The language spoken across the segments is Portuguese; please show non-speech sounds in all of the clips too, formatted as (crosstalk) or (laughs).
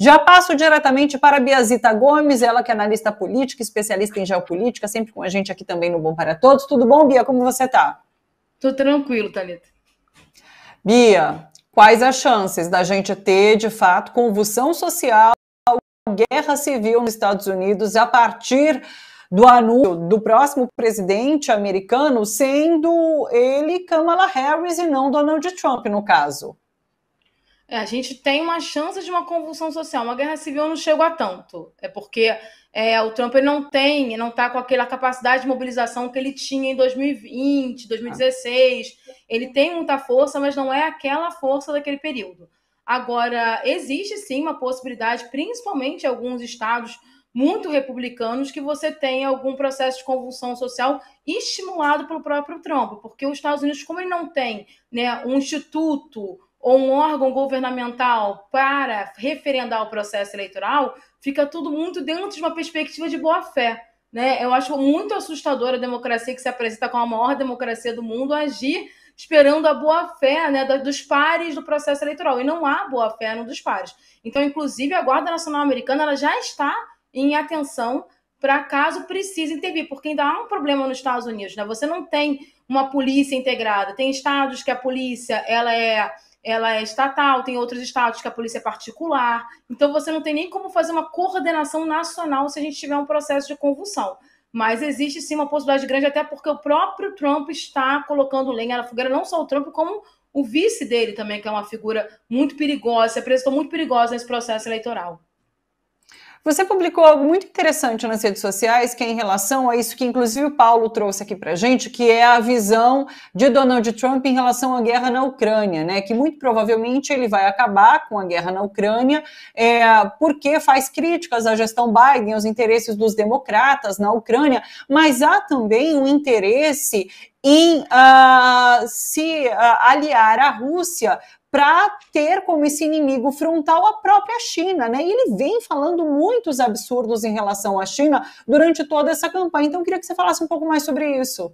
Já passo diretamente para Biazita Gomes, ela que é analista política, especialista em geopolítica, sempre com a gente aqui também no Bom para Todos. Tudo bom, Bia? Como você está? Estou tranquilo, Thalita. Bia, quais as chances da gente ter, de fato, convulsão social, guerra civil nos Estados Unidos a partir do anúncio do próximo presidente americano, sendo ele Kamala Harris e não Donald Trump, no caso? A gente tem uma chance de uma convulsão social. Uma guerra civil não chegou a tanto. É porque é, o Trump ele não tem, não está com aquela capacidade de mobilização que ele tinha em 2020, 2016. Ele tem muita força, mas não é aquela força daquele período. Agora, existe sim uma possibilidade, principalmente em alguns estados muito republicanos, que você tenha algum processo de convulsão social estimulado pelo próprio Trump, porque os Estados Unidos, como ele não tem né, um instituto ou um órgão governamental para referendar o processo eleitoral, fica tudo muito dentro de uma perspectiva de boa-fé. Né? Eu acho muito assustadora a democracia que se apresenta como a maior democracia do mundo agir esperando a boa-fé né, dos pares do processo eleitoral. E não há boa-fé no dos pares. Então, inclusive, a Guarda Nacional Americana ela já está em atenção para caso precise intervir, porque ainda há um problema nos Estados Unidos. Né? Você não tem uma polícia integrada. Tem estados que a polícia ela é ela é estatal, tem outros estados que a polícia é particular. Então você não tem nem como fazer uma coordenação nacional se a gente tiver um processo de convulsão. Mas existe sim uma possibilidade grande, até porque o próprio Trump está colocando lenha na fogueira, não só o Trump, como o vice dele também, que é uma figura muito perigosa, se apresentou muito perigosa nesse processo eleitoral. Você publicou algo muito interessante nas redes sociais, que é em relação a isso que inclusive o Paulo trouxe aqui para gente, que é a visão de Donald Trump em relação à guerra na Ucrânia, né? Que muito provavelmente ele vai acabar com a guerra na Ucrânia, é, porque faz críticas à gestão Biden, aos interesses dos democratas na Ucrânia, mas há também um interesse em uh, se uh, aliar à Rússia para ter como esse inimigo frontal a própria China, né? E ele vem falando muitos absurdos em relação à China durante toda essa campanha. Então, eu queria que você falasse um pouco mais sobre isso.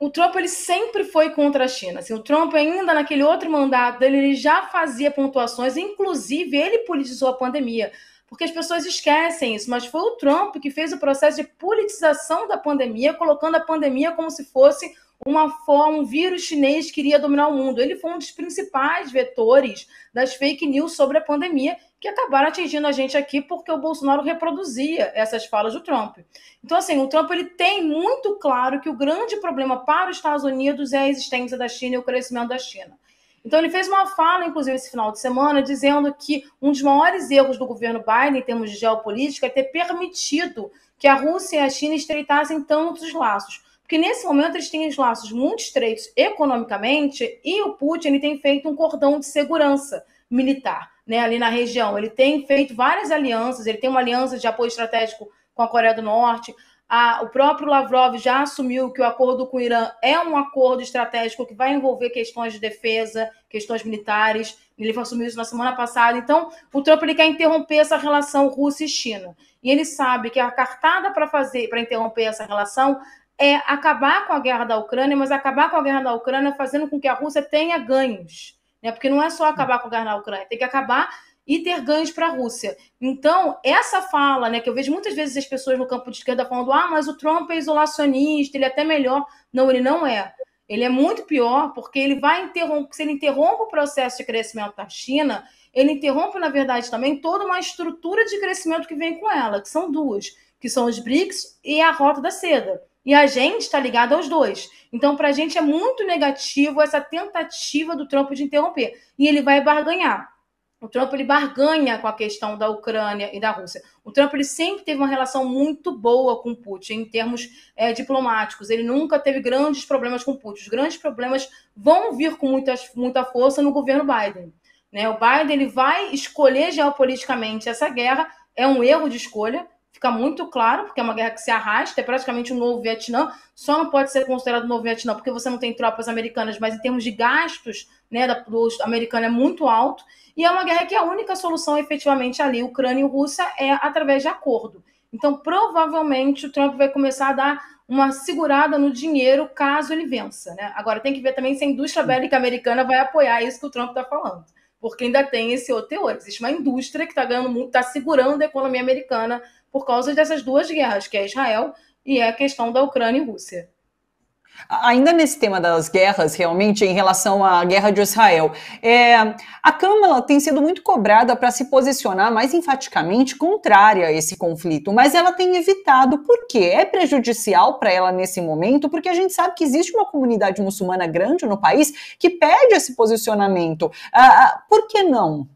O Trump ele sempre foi contra a China. Assim, o Trump ainda naquele outro mandato dele ele já fazia pontuações, inclusive ele politizou a pandemia, porque as pessoas esquecem isso. Mas foi o Trump que fez o processo de politização da pandemia, colocando a pandemia como se fosse uma forma, um vírus chinês queria dominar o mundo. Ele foi um dos principais vetores das fake news sobre a pandemia que acabaram atingindo a gente aqui porque o Bolsonaro reproduzia essas falas do Trump. Então, assim, o Trump ele tem muito claro que o grande problema para os Estados Unidos é a existência da China e o crescimento da China. Então, ele fez uma fala, inclusive, esse final de semana, dizendo que um dos maiores erros do governo Biden em termos de geopolítica é ter permitido que a Rússia e a China estreitassem tantos laços. Porque nesse momento eles têm os laços muito estreitos economicamente e o Putin ele tem feito um cordão de segurança militar né, ali na região. Ele tem feito várias alianças, ele tem uma aliança de apoio estratégico com a Coreia do Norte. A, o próprio Lavrov já assumiu que o acordo com o Irã é um acordo estratégico que vai envolver questões de defesa, questões militares. Ele assumiu isso na semana passada. Então, o Trump ele quer interromper essa relação Rússia e China. E ele sabe que a cartada para fazer, para interromper essa relação, é acabar com a guerra da Ucrânia, mas acabar com a guerra da Ucrânia fazendo com que a Rússia tenha ganhos. Né? Porque não é só acabar com a guerra da Ucrânia, tem que acabar e ter ganhos para a Rússia. Então, essa fala, né, que eu vejo muitas vezes as pessoas no campo de esquerda falando: ah, mas o Trump é isolacionista, ele é até melhor. Não, ele não é. Ele é muito pior, porque ele vai interromper, se ele interrompe o processo de crescimento da China, ele interrompe, na verdade, também toda uma estrutura de crescimento que vem com ela, que são duas, que são os BRICS e a Rota da Seda. E a gente está ligado aos dois. Então, para a gente é muito negativo essa tentativa do Trump de interromper. E ele vai barganhar. O Trump ele barganha com a questão da Ucrânia e da Rússia. O Trump ele sempre teve uma relação muito boa com Putin em termos é, diplomáticos. Ele nunca teve grandes problemas com Putin. Os grandes problemas vão vir com muita, muita força no governo Biden. Né? O Biden ele vai escolher geopoliticamente essa guerra. É um erro de escolha Fica muito claro, porque é uma guerra que se arrasta, é praticamente um novo Vietnã, só não pode ser considerado um novo Vietnã porque você não tem tropas americanas, mas em termos de gastos né, do americano é muito alto, e é uma guerra que é a única solução efetivamente ali, Ucrânia e Rússia, é através de acordo. Então, provavelmente, o Trump vai começar a dar uma segurada no dinheiro caso ele vença. Né? Agora, tem que ver também se a indústria bélica americana vai apoiar isso que o Trump está falando porque ainda tem esse outro teor. Existe uma indústria que está ganhando muito, está segurando a economia americana por causa dessas duas guerras, que é Israel e é a questão da Ucrânia e Rússia. Ainda nesse tema das guerras, realmente, em relação à guerra de Israel, é, a Câmara tem sido muito cobrada para se posicionar mais enfaticamente contrária a esse conflito, mas ela tem evitado. Por quê? É prejudicial para ela nesse momento, porque a gente sabe que existe uma comunidade muçulmana grande no país que pede esse posicionamento. Ah, ah por que não?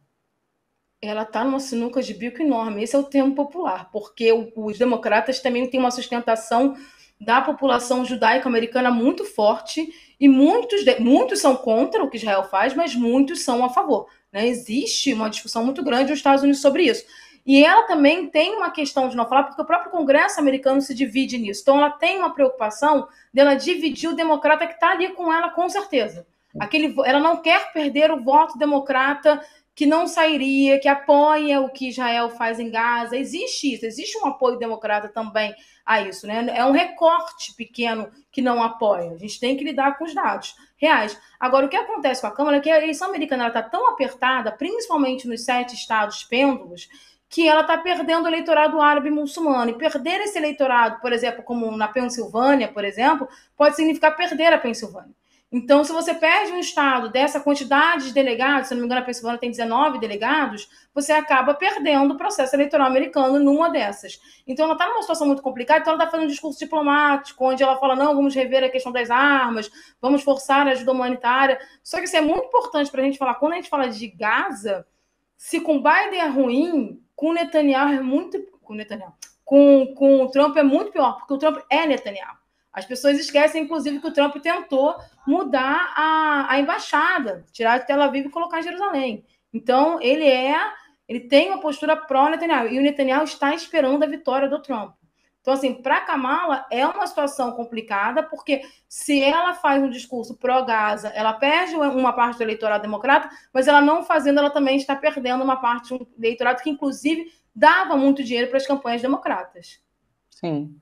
ela está numa sinuca de bico enorme. Esse é o termo popular, porque os democratas também têm uma sustentação da população judaico-americana muito forte e muitos, de, muitos são contra o que Israel faz, mas muitos são a favor. Né? Existe uma discussão muito grande nos Estados Unidos sobre isso. E ela também tem uma questão de não falar, porque o próprio Congresso americano se divide nisso. Então, ela tem uma preocupação dela dividir o democrata que está ali com ela, com certeza. Aquele, ela não quer perder o voto democrata que não sairia, que apoia o que Israel faz em Gaza. Existe isso, existe um apoio democrata também a isso, né? É um recorte pequeno que não apoia. A gente tem que lidar com os dados reais. Agora, o que acontece com a Câmara é que a eleição americana está tão apertada, principalmente nos sete estados pêndulos, que ela está perdendo o eleitorado árabe e muçulmano. E perder esse eleitorado, por exemplo, como na Pensilvânia, por exemplo, pode significar perder a Pensilvânia. Então, se você perde um estado dessa quantidade de delegados, se não me engano, a Pensilvânia tem 19 delegados, você acaba perdendo o processo eleitoral americano numa dessas. Então, ela está numa situação muito complicada, então ela está fazendo um discurso diplomático, onde ela fala: não, vamos rever a questão das armas, vamos forçar a ajuda humanitária. Só que isso é muito importante para a gente falar. Quando a gente fala de Gaza, se com Biden é ruim, com Netanyahu é muito. Com Netanyahu. Com, com o Trump é muito pior, porque o Trump é Netanyahu. As pessoas esquecem, inclusive, que o Trump tentou mudar a, a embaixada, tirar de Tel Aviv e colocar em Jerusalém. Então, ele é, ele tem uma postura pró-Netanyahu, e o Netanyahu está esperando a vitória do Trump. Então, assim, para Kamala é uma situação complicada, porque se ela faz um discurso pró-Gaza, ela perde uma parte do eleitorado democrata, mas ela não fazendo, ela também está perdendo uma parte do eleitorado que, inclusive, dava muito dinheiro para as campanhas democratas. Sim.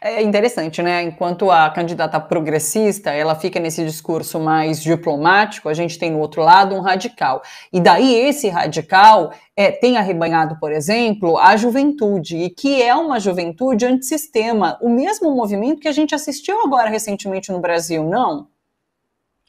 É interessante, né? Enquanto a candidata progressista ela fica nesse discurso mais diplomático, a gente tem no outro lado um radical. E daí esse radical é, tem arrebanhado, por exemplo, a juventude, e que é uma juventude antissistema, o mesmo movimento que a gente assistiu agora recentemente no Brasil, não?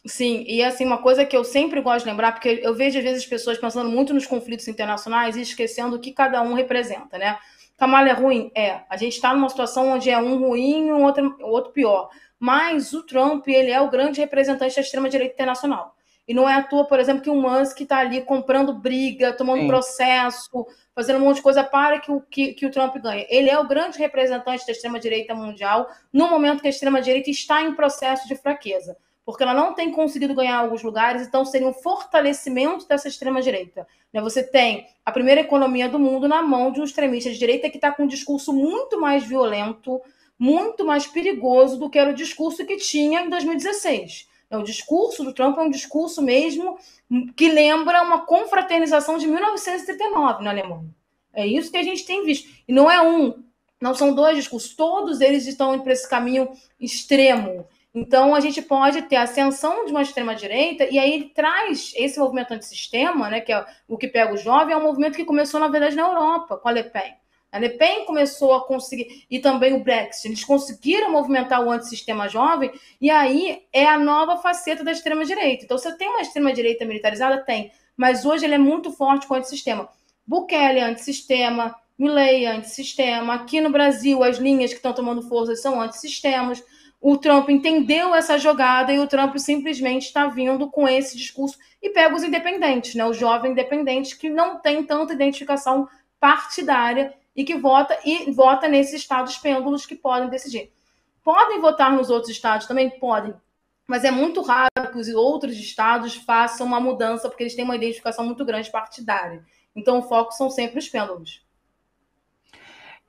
Sim, e assim, uma coisa que eu sempre gosto de lembrar, porque eu vejo às vezes as pessoas pensando muito nos conflitos internacionais e esquecendo o que cada um representa, né? Trabalho tá é ruim? É. A gente está numa situação onde é um ruim e um outro, outro pior. Mas o Trump, ele é o grande representante da extrema-direita internacional. E não é à toa, por exemplo, que o Musk está ali comprando briga, tomando Sim. processo, fazendo um monte de coisa para que o, que, que o Trump ganhe. Ele é o grande representante da extrema-direita mundial no momento que a extrema-direita está em processo de fraqueza porque ela não tem conseguido ganhar alguns lugares, então seria um fortalecimento dessa extrema-direita. Né? Você tem a primeira economia do mundo na mão de um extremista de direita que está com um discurso muito mais violento, muito mais perigoso do que era o discurso que tinha em 2016. É, o discurso do Trump é um discurso mesmo que lembra uma confraternização de 1939 na Alemanha. É isso que a gente tem visto. E não é um, não são dois discursos, todos eles estão indo para esse caminho extremo. Então, a gente pode ter a ascensão de uma extrema-direita, e aí ele traz esse movimento antissistema, né, que é o que pega o jovem, é um movimento que começou, na verdade, na Europa, com a Le Pen. A Le Pen começou a conseguir, e também o Brexit, eles conseguiram movimentar o antissistema jovem, e aí é a nova faceta da extrema-direita. Então, você tem uma extrema-direita militarizada? Tem, mas hoje ele é muito forte com o antissistema. Bukele é antissistema, Milley é antissistema, aqui no Brasil as linhas que estão tomando força são antissistemas, o Trump entendeu essa jogada e o Trump simplesmente está vindo com esse discurso e pega os independentes, né? O jovem independente que não tem tanta identificação partidária e que vota e vota nesses estados pêndulos que podem decidir. Podem votar nos outros estados também? Podem. Mas é muito raro que os outros estados façam uma mudança, porque eles têm uma identificação muito grande partidária. Então, o foco são sempre os pêndulos.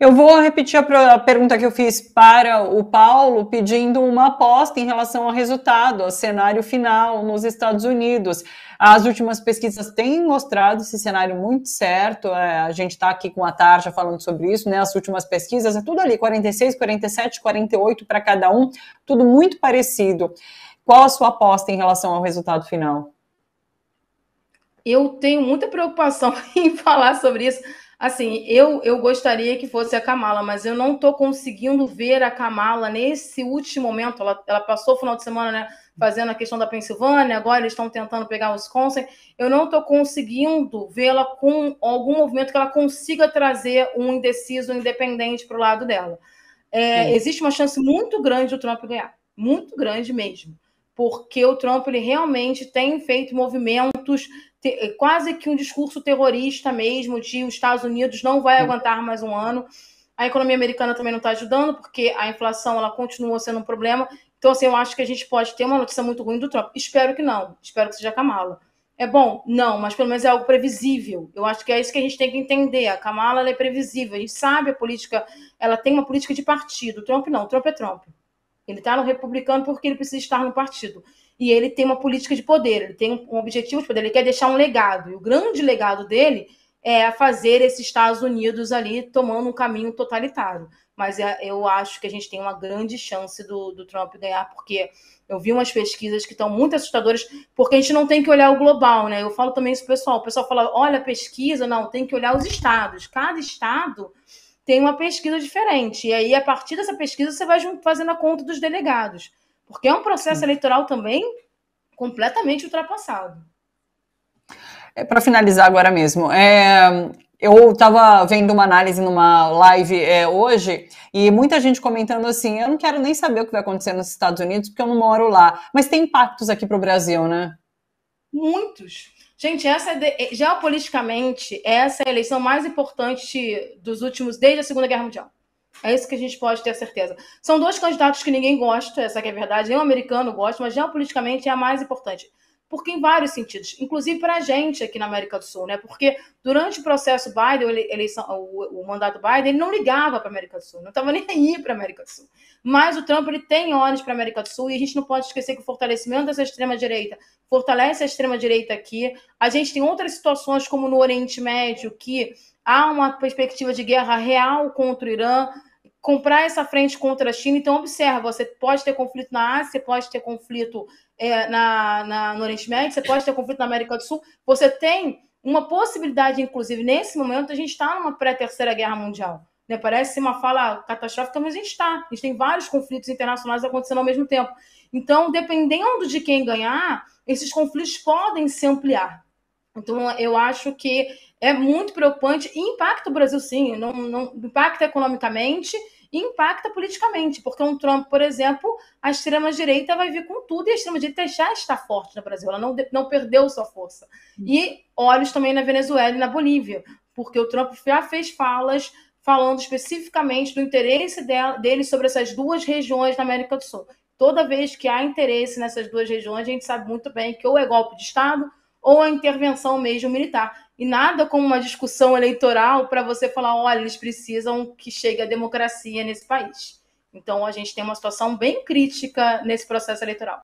Eu vou repetir a, pergunta que eu fiz para o Paulo, pedindo uma aposta em relação ao resultado, ao cenário final nos Estados Unidos. As últimas pesquisas têm mostrado esse cenário muito certo. É, a gente está aqui com a Tarja falando sobre isso, né? As últimas pesquisas, é tudo ali, 46, 47, 48 para cada um, tudo muito parecido. Qual a sua aposta em relação ao resultado final? Eu tenho muita preocupação (laughs) em falar sobre isso Assim, eu, eu gostaria que fosse a Kamala, mas eu não estou conseguindo ver a Kamala nesse último momento. Ela, ela passou o final de semana né, fazendo a questão da Pensilvânia, agora eles estão tentando pegar o Wisconsin. Eu não estou conseguindo vê-la com algum movimento que ela consiga trazer um indeciso, independente para o lado dela. É, existe uma chance muito grande do Trump ganhar, muito grande mesmo, porque o Trump ele realmente tem feito movimentos é quase que um discurso terrorista mesmo, de os Estados Unidos não vai aguentar mais um ano. A economia americana também não está ajudando, porque a inflação ela continua sendo um problema. Então, assim, eu acho que a gente pode ter uma notícia muito ruim do Trump. Espero que não. Espero que seja Kamala. É bom? Não, mas pelo menos é algo previsível. Eu acho que é isso que a gente tem que entender. A Kamala é previsível. A gente sabe a política, ela tem uma política de partido. Trump não. Trump é Trump. Ele está no republicano porque ele precisa estar no partido. E ele tem uma política de poder, ele tem um objetivo de poder, ele quer deixar um legado. E o grande legado dele é fazer esses Estados Unidos ali tomando um caminho totalitário. Mas é, eu acho que a gente tem uma grande chance do, do Trump ganhar, porque eu vi umas pesquisas que estão muito assustadoras, porque a gente não tem que olhar o global, né? Eu falo também isso pessoal. O pessoal fala, olha, pesquisa, não, tem que olhar os estados. Cada estado tem uma pesquisa diferente. E aí, a partir dessa pesquisa, você vai fazendo a conta dos delegados. Porque é um processo Sim. eleitoral também completamente ultrapassado. É, Para finalizar agora mesmo, é, eu estava vendo uma análise numa live é, hoje e muita gente comentando assim: eu não quero nem saber o que vai acontecer nos Estados Unidos porque eu não moro lá. Mas tem impactos aqui para o Brasil, né? Muitos, Gente, essa é de... É, geopoliticamente, essa é a eleição mais importante dos últimos, desde a Segunda Guerra Mundial. É isso que a gente pode ter certeza. São dois candidatos que ninguém gosta, essa que é a verdade. Nem o americano gosta, mas geopoliticamente é a mais importante porque em vários sentidos, inclusive para a gente aqui na América do Sul, né? Porque durante o processo Biden, eleição, o, o mandato Biden, ele não ligava para a América do Sul, não estava (laughs) nem aí para a América do Sul. Mas o Trump ele tem olhos para a América do Sul e a gente não pode esquecer que o fortalecimento dessa extrema direita fortalece a extrema direita aqui. A gente tem outras situações como no Oriente Médio que há uma perspectiva de guerra real contra o Irã comprar essa frente contra a China. Então, observa, você pode ter conflito na Ásia, você pode ter conflito é, na, na, no Oriente Médio, você pode ter conflito na América do Sul. Você tem uma possibilidade, inclusive, nesse momento, a gente está numa pré-terceira guerra mundial. Né? Parece uma fala catastrófica, mas a gente está. A gente tem vários conflitos internacionais acontecendo ao mesmo tempo. Então, dependendo de quem ganhar, esses conflitos podem se ampliar. Então, eu acho que é muito preocupante e impacta o Brasil, sim. Não, não impacta economicamente e impacta politicamente, porque um Trump, por exemplo, a extrema-direita vai vir com tudo e a extrema-direita já está forte no Brasil, ela não, não perdeu sua força. Hum. E olhos também na Venezuela e na Bolívia, porque o Trump já fez falas falando especificamente do interesse dela, dele sobre essas duas regiões da América do Sul. Toda vez que há interesse nessas duas regiões, a gente sabe muito bem que ou é golpe de Estado ou a intervenção mesmo militar. E nada como uma discussão eleitoral para você falar, olha, eles precisam que chegue a democracia nesse país. Então a gente tem uma situação bem crítica nesse processo eleitoral.